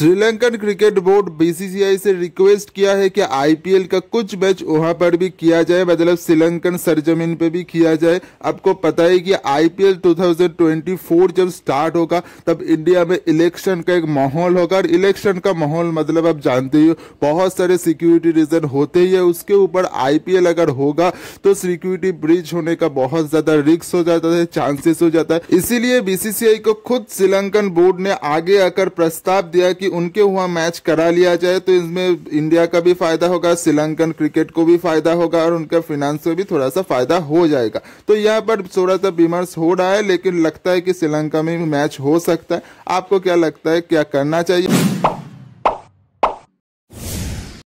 Sri Lankan cricket board BCCI से request किया है कि आईपीएल का कुछ मैच वहां पर भी किया जाए मतलब श्रीलंकन सरजमीन पे भी किया जाए आपको पता है कि आईपीएल 2024 जब स्टार्ट होगा तब इंडिया में इलेक्शन का एक माहौल होगा और इलेक्शन का माहौल मतलब आप जानते ही हो बहुत सारे सिक्योरिटी रीजन होते ही है उसके ऊपर आईपीएल अगर होगा तो सिक्योरिटी ब्रिज होने का बहुत ज्यादा रिक्स हो जाता है चांसेस हो जाता है इसीलिए बीसीसीआई को खुद श्रीलंकन बोर्ड ने आगे आकर प्रस्ताव दिया कि उनके हुआ मैच करा लिया जाए तो इसमें इंडिया का भी फायदा होगा श्रीलंकन क्रिकेट को भी फायदा होगा और उनका फिनांस को भी थोड़ा सा फायदा हो जाएगा तो यहाँ पर थोड़ा सा विमर्श हो रहा है लेकिन लगता है कि श्रीलंका में भी मैच हो सकता है आपको क्या लगता है क्या करना चाहिए